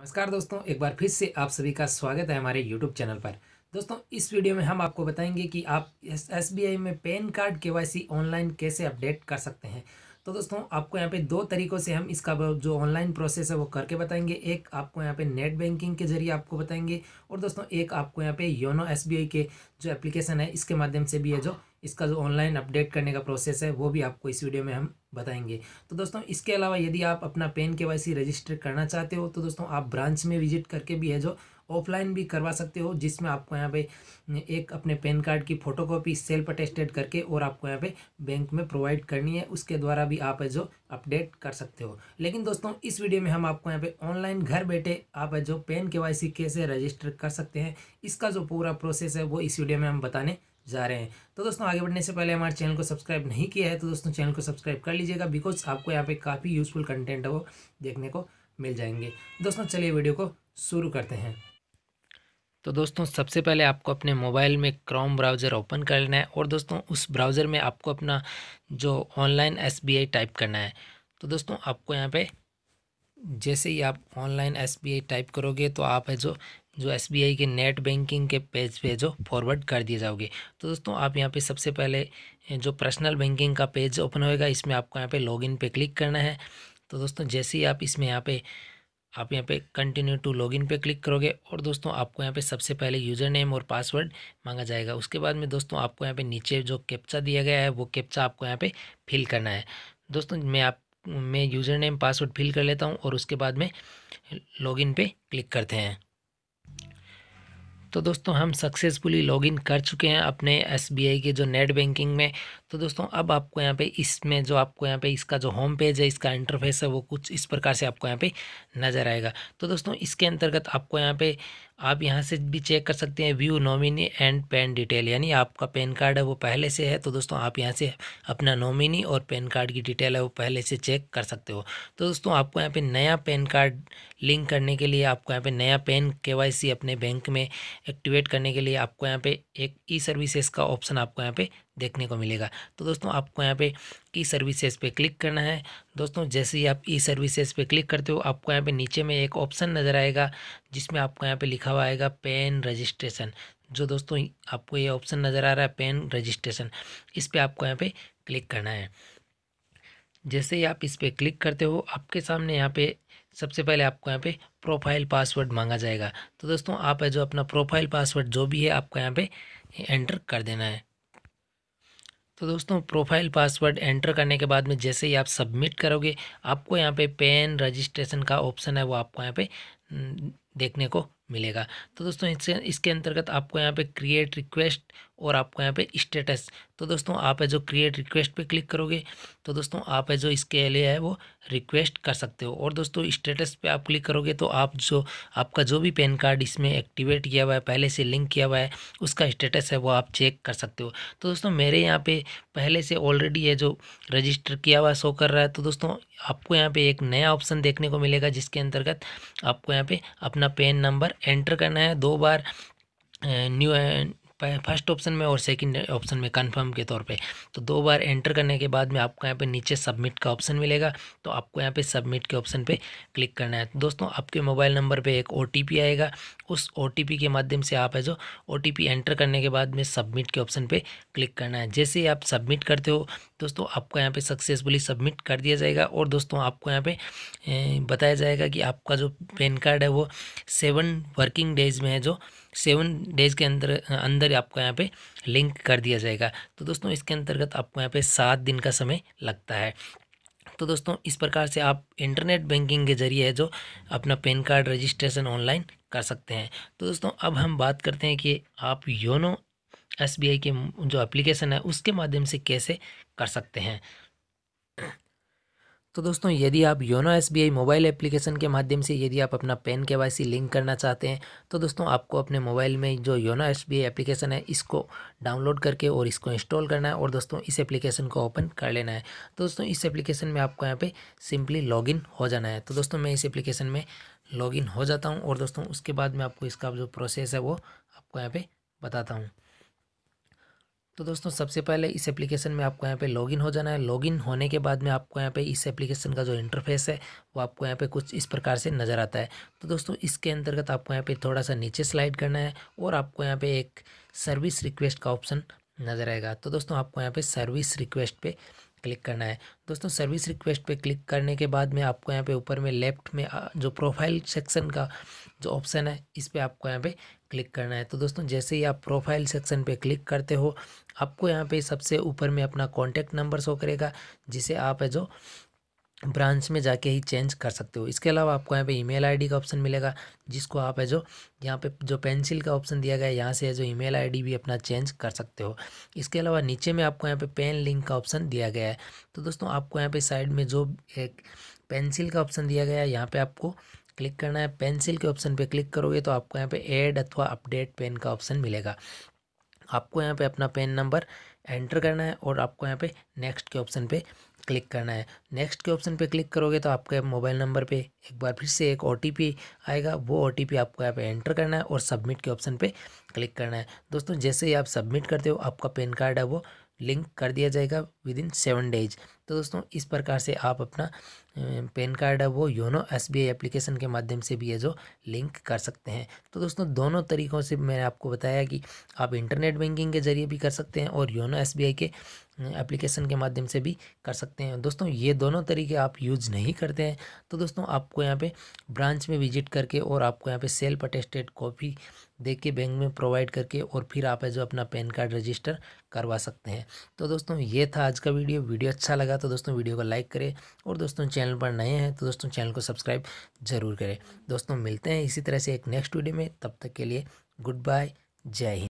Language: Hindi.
नमस्कार दोस्तों एक बार फिर से आप सभी का स्वागत है हमारे यूट्यूब चैनल पर दोस्तों इस वीडियो में हम आपको बताएंगे कि आप एस में पैन कार्ड के ऑनलाइन कैसे अपडेट कर सकते हैं तो दोस्तों आपको यहाँ पे दो तरीक़ों से हम इसका जो ऑनलाइन प्रोसेस है वो करके बताएंगे एक आपको यहाँ पे नेट बैंकिंग के जरिए आपको बताएंगे और दोस्तों एक आपको यहाँ पे योनो एस के जो एप्लीकेशन है इसके माध्यम से भी है जो इसका जो ऑनलाइन अपडेट करने का प्रोसेस है वो भी आपको इस वीडियो में हम बताएंगे तो दोस्तों इसके अलावा यदि आप अपना पेन के रजिस्टर करना चाहते हो तो दोस्तों आप ब्रांच में विजिट करके भी है जो ऑफलाइन भी करवा सकते हो जिसमें आपको यहाँ पे एक अपने पेन कार्ड की फ़ोटोकॉपी सेल्फ अटेस्टेड करके और आपको यहाँ पे बैंक में प्रोवाइड करनी है उसके द्वारा भी आप है जो अपडेट कर सकते हो लेकिन दोस्तों इस वीडियो में हम आपको यहाँ पे ऑनलाइन घर बैठे आप है जो पेन के कैसे रजिस्टर कर सकते हैं इसका जो पूरा प्रोसेस है वो इस वीडियो में हम बताने जा रहे हैं तो दोस्तों आगे बढ़ने से पहले हमारे चैनल को सब्सक्राइब नहीं किया है तो दोस्तों चैनल को सब्सक्राइब कर लीजिएगा बिकॉज आपको यहाँ पे काफ़ी यूज़फुल कंटेंट है वो देखने को मिल जाएंगे दोस्तों चलिए वीडियो को शुरू करते हैं तो दोस्तों सबसे पहले आपको अपने मोबाइल में क्रोम ब्राउज़र ओपन कर लेना है और दोस्तों उस ब्राउज़र में आपको अपना जो ऑनलाइन एस टाइप करना है तो दोस्तों आपको यहाँ पर जैसे ही आप ऑनलाइन एस टाइप करोगे तो आप है जो जो एस के नेट बैंकिंग के पेज पे जो फॉरवर्ड कर दिए जाओगे तो दोस्तों आप यहाँ पे सबसे पहले जो पर्सनल बैंकिंग का पेज ओपन होएगा इसमें आपको यहाँ पे लॉगिन पे क्लिक करना है तो दोस्तों जैसे ही आप इसमें यहाँ पे आप यहाँ पे कंटिन्यू टू लॉगिन पे क्लिक करोगे और दोस्तों आपको यहाँ पे सबसे पहले यूज़र नेम और पासवर्ड मांगा जाएगा उसके बाद में दोस्तों आपको यहाँ पे नीचे जो कैप्चा दिया गया है वो कैप्चा आपको यहाँ पे फिल करना है दोस्तों मैं आप मैं यूज़र नेम पासवर्ड फिल कर लेता हूँ और उसके बाद में लॉगिन पे क्लिक करते हैं तो दोस्तों हम सक्सेसफुली लॉगिन कर चुके हैं अपने एसबीआई के जो नेट बैंकिंग में तो दोस्तों अब आपको यहाँ पे इसमें जो आपको यहाँ पे इसका जो होम पेज है इसका इंटरफेस है वो कुछ इस प्रकार से आपको यहाँ पे नज़र आएगा तो दोस्तों इसके अंतर्गत आपको यहाँ पे आप यहाँ से भी चेक कर सकते हैं view nominee and PAN detail यानी आपका पैन कार्ड है वो पहले से है तो दोस्तों आप यहाँ से अपना नॉमिनी और पैन कार्ड की डिटेल है वो पहले से चेक कर सकते हो तो दोस्तों आपको यहाँ पर नया पैन कार्ड लिंक करने के लिए आपको यहाँ पर नया पैन के अपने बैंक में एक्टिवेट करने के लिए आपको यहाँ पर एक ई सर्विसेज का ऑप्शन आपको यहाँ पर देखने को मिलेगा तो दोस्तों आपको यहाँ पे ई सर्विसेज पे क्लिक करना है दोस्तों जैसे ही आप ई सर्विसेज पे क्लिक करते हो आपको यहाँ पे नीचे में एक ऑप्शन नज़र आएगा जिसमें आपको यहाँ पे लिखा हुआ आएगा पेन रजिस्ट्रेशन जो दोस्तों आपको ये ऑप्शन नज़र आ रहा है पेन रजिस्ट्रेशन इस पर आपको यहाँ पर क्लिक करना है जैसे ही आप इस पर क्लिक करते हो आपके सामने यहाँ पे सबसे पहले आपको यहाँ पे प्रोफाइल पासवर्ड मांगा जाएगा तो दोस्तों आप जो अपना प्रोफाइल पासवर्ड जो भी है आपको यहाँ पे एंटर कर देना है तो दोस्तों प्रोफाइल पासवर्ड एंटर करने के बाद में जैसे ही आप सबमिट करोगे आपको यहाँ पे पेन रजिस्ट्रेशन का ऑप्शन है वो आपको यहाँ पे देखने को मिलेगा तो दोस्तों इससे इसके अंतर्गत आपको यहाँ पे क्रिएट रिक्वेस्ट और आपको यहाँ पे स्टेटस तो दोस्तों आप है जो क्रिएट रिक्वेस्ट पे क्लिक करोगे तो दोस्तों आप है जो इसके लिए है वो रिक्वेस्ट कर सकते हो और दोस्तों स्टेटस पे आप क्लिक करोगे तो आप जो आपका जो भी पैन कार्ड इसमें एक्टिवेट किया हुआ है पहले से लिंक किया हुआ है उसका स्टेटस है वो आप चेक कर सकते हो तो दोस्तों मेरे यहाँ पर पहले से ऑलरेडी है जो रजिस्टर किया हुआ शो कर रहा है तो दोस्तों आपको यहाँ पर एक नया ऑप्शन देखने को मिलेगा जिसके अंतर्गत आपको यहाँ पर अपना अपना पेन नंबर एंटर करना है दो बार न्यू फर्स्ट ऑप्शन में और सेकंड ऑप्शन में कंफर्म के तौर पे तो दो बार एंटर करने के बाद में आपको यहाँ पे नीचे सबमिट का ऑप्शन मिलेगा तो आपको यहाँ पे सबमिट के ऑप्शन पे क्लिक करना है तो दोस्तों आपके मोबाइल नंबर पे एक ओ आएगा उस ओ के माध्यम से आप है जो ओ एंटर करने के बाद में सबमिट के ऑप्शन पर क्लिक करना है जैसे ही आप सबमिट करते हो दोस्तों आपको यहाँ पर सक्सेसफुली सबमिट कर दिया जाएगा और दोस्तों आपको यहाँ पर बताया जाएगा कि आपका जो पैन कार्ड है वो सेवन वर्किंग डेज में है जो सेवन डेज़ के अंदर अंदर आपको यहाँ पे लिंक कर दिया जाएगा तो दोस्तों इसके अंतर्गत आपको यहाँ पे सात दिन का समय लगता है तो दोस्तों इस प्रकार से आप इंटरनेट बैंकिंग के जरिए जो अपना पैन कार्ड रजिस्ट्रेशन ऑनलाइन कर सकते हैं तो दोस्तों अब हम बात करते हैं कि आप योनो एस के जो एप्लीकेशन है उसके माध्यम से कैसे कर सकते हैं तो दोस्तों यदि आप योनो एस मोबाइल एप्लीकेशन के माध्यम से यदि आप अपना पेन के वाई लिंक करना चाहते हैं तो दोस्तों आपको अपने मोबाइल में जो योनो एस एप्लीकेशन है इसको डाउनलोड करके और इसको इंस्टॉल करना है और दोस्तों इस एप्लीकेशन को ओपन कर लेना है तो दोस्तों इस एप्लीकेशन में आपको यहाँ पर सिंपली लॉगिन हो जाना है तो दोस्तों मैं इस एप्लीकेशन में लॉगिन हो जाता हूँ और दोस्तों उसके बाद में आपको इसका जो प्रोसेस है वो आपको यहाँ पर बताता हूँ तो दोस्तों सबसे पहले इस एप्लीकेशन में आपको यहाँ पे लॉगिन हो जाना है लॉगिन होने के बाद में आपको यहाँ पे इस एप्लीकेशन का जो इंटरफेस है वो आपको यहाँ पे कुछ इस प्रकार से नज़र आता है तो दोस्तों इसके अंतर्गत आपको यहाँ पे थोड़ा सा नीचे स्लाइड करना है और आपको यहाँ पे एक सर्विस रिक्वेस्ट का ऑप्शन नज़र आएगा तो दोस्तों आपको यहाँ पर सर्विस रिक्वेस्ट पर क्लिक करना है दोस्तों सर्विस रिक्वेस्ट पर क्लिक करने के बाद में आपको यहाँ पर ऊपर में लेफ्ट में जो प्रोफाइल सेक्शन का जो ऑप्शन है इस पर आपको यहाँ पर क्लिक करना है तो दोस्तों जैसे ही आप प्रोफाइल सेक्शन पे क्लिक करते हो आपको यहाँ पे सबसे ऊपर में अपना कॉन्टैक्ट नंबर शो करेगा जिसे आप जो ब्रांच में जाके ही चेंज कर सकते हो इसके अलावा आपको यहाँ पे ईमेल आईडी का ऑप्शन मिलेगा जिसको आप है जो यहाँ पे जो पेंसिल का ऑप्शन दिया गया है यहाँ से है जो ईमेल आईडी भी अपना चेंज कर सकते हो इसके अलावा नीचे में आपको यहाँ पे पेन लिंक का ऑप्शन दिया गया है तो दोस्तों आपको यहाँ पे साइड में जो एक पेंसिल का ऑप्शन दिया गया है यहाँ पर आपको क्लिक करना है पेंसिल के ऑप्शन पे क्लिक करोगे तो आपको यहाँ पे ऐड अथवा अपडेट पेन का ऑप्शन मिलेगा आपको यहाँ पे अपना पेन नंबर एंटर करना है और आपको यहाँ पे नेक्स्ट के ऑप्शन पे क्लिक करना है नेक्स्ट के ऑप्शन पे क्लिक करोगे तो आपके मोबाइल नंबर पे एक बार फिर से एक ओ आएगा वो ओ आपको यहाँ पे एंटर करना है और सबमिट के ऑप्शन पे क्लिक करना है दोस्तों जैसे ही आप सबमिट करते हो आपका पेन कार्ड है वो लिंक कर दिया जाएगा विद इन सेवन डेज तो दोस्तों इस प्रकार से आप अपना पैन कार्ड है वो YONO S B I application के माध्यम से भी है जो लिंक कर सकते हैं तो दोस्तों दोनों तरीक़ों से मैंने आपको बताया कि आप इंटरनेट बैंकिंग के ज़रिए भी कर सकते हैं और योनो एस बी आई के एप्लीकेशन के माध्यम से भी कर सकते हैं दोस्तों ये दोनों तरीके आप यूज़ नहीं करते हैं तो दोस्तों आपको यहाँ पे ब्रांच में विजिट करके और आपको यहाँ पे सेल्फ अटेस्टेड कॉपी दे के बैंक में प्रोवाइड करके और फिर आप है जो अपना पैन कार्ड रजिस्टर करवा सकते हैं तो दोस्तों ये था आज का वीडियो वीडियो अच्छा लगा तो दोस्तों वीडियो को लाइक करें और दोस्तों चैनल चैनल पर नए हैं तो दोस्तों चैनल को सब्सक्राइब ज़रूर करें दोस्तों मिलते हैं इसी तरह से एक नेक्स्ट वीडियो में तब तक के लिए गुड बाय जय हिंद